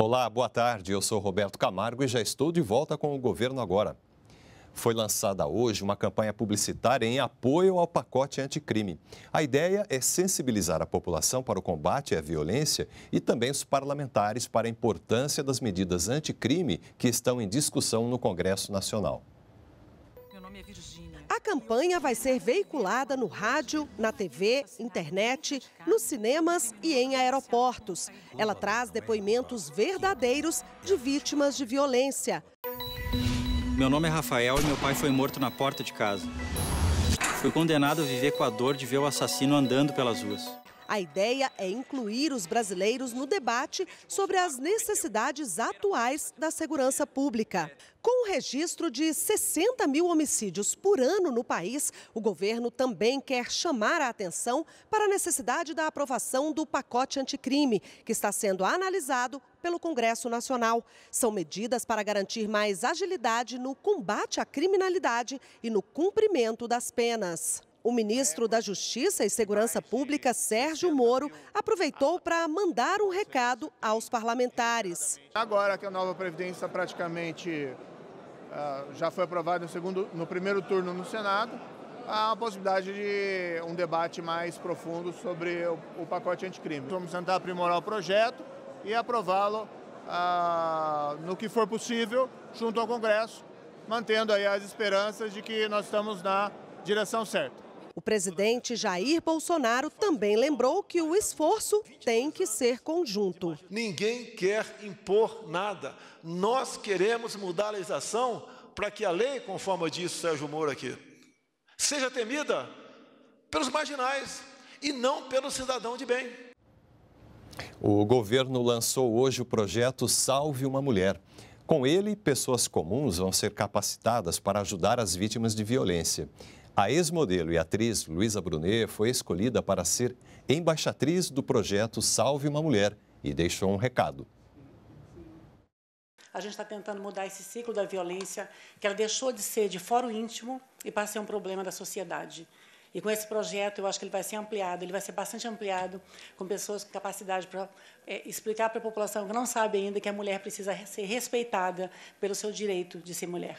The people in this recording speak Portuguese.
Olá, boa tarde. Eu sou Roberto Camargo e já estou de volta com o governo agora. Foi lançada hoje uma campanha publicitária em apoio ao pacote anticrime. A ideia é sensibilizar a população para o combate à violência e também os parlamentares para a importância das medidas anticrime que estão em discussão no Congresso Nacional nome é A campanha vai ser veiculada no rádio, na TV, internet, nos cinemas e em aeroportos. Ela traz depoimentos verdadeiros de vítimas de violência. Meu nome é Rafael e meu pai foi morto na porta de casa. Fui condenado a viver com a dor de ver o assassino andando pelas ruas. A ideia é incluir os brasileiros no debate sobre as necessidades atuais da segurança pública. Com o registro de 60 mil homicídios por ano no país, o governo também quer chamar a atenção para a necessidade da aprovação do pacote anticrime, que está sendo analisado pelo Congresso Nacional. São medidas para garantir mais agilidade no combate à criminalidade e no cumprimento das penas. O ministro da Justiça e Segurança Pública, Sérgio Moro, aproveitou para mandar um recado aos parlamentares. Agora que a nova Previdência praticamente uh, já foi aprovada no, segundo, no primeiro turno no Senado, há a possibilidade de um debate mais profundo sobre o, o pacote anticrime. Vamos tentar aprimorar o projeto e aprová-lo uh, no que for possível junto ao Congresso, mantendo aí as esperanças de que nós estamos na direção certa. O presidente Jair Bolsonaro também lembrou que o esforço tem que ser conjunto. Ninguém quer impor nada. Nós queremos mudar a legislação para que a lei, conforme disse Sérgio Moro aqui, seja temida pelos marginais e não pelo cidadão de bem. O governo lançou hoje o projeto Salve uma Mulher. Com ele, pessoas comuns vão ser capacitadas para ajudar as vítimas de violência. A ex-modelo e atriz Luísa Brunet foi escolhida para ser embaixatriz do projeto Salve uma Mulher e deixou um recado. A gente está tentando mudar esse ciclo da violência, que ela deixou de ser de fórum íntimo e a ser um problema da sociedade. E com esse projeto, eu acho que ele vai ser ampliado, ele vai ser bastante ampliado, com pessoas com capacidade para é, explicar para a população que não sabe ainda que a mulher precisa ser respeitada pelo seu direito de ser mulher.